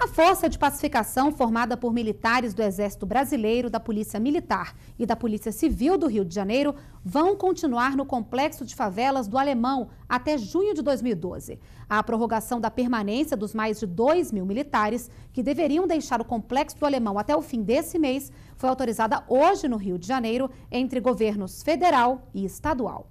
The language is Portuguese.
A Força de Pacificação, formada por militares do Exército Brasileiro, da Polícia Militar e da Polícia Civil do Rio de Janeiro, vão continuar no complexo de favelas do Alemão até junho de 2012. A prorrogação da permanência dos mais de 2 mil militares que deveriam deixar o complexo do Alemão até o fim desse mês foi autorizada hoje no Rio de Janeiro entre governos federal e estadual.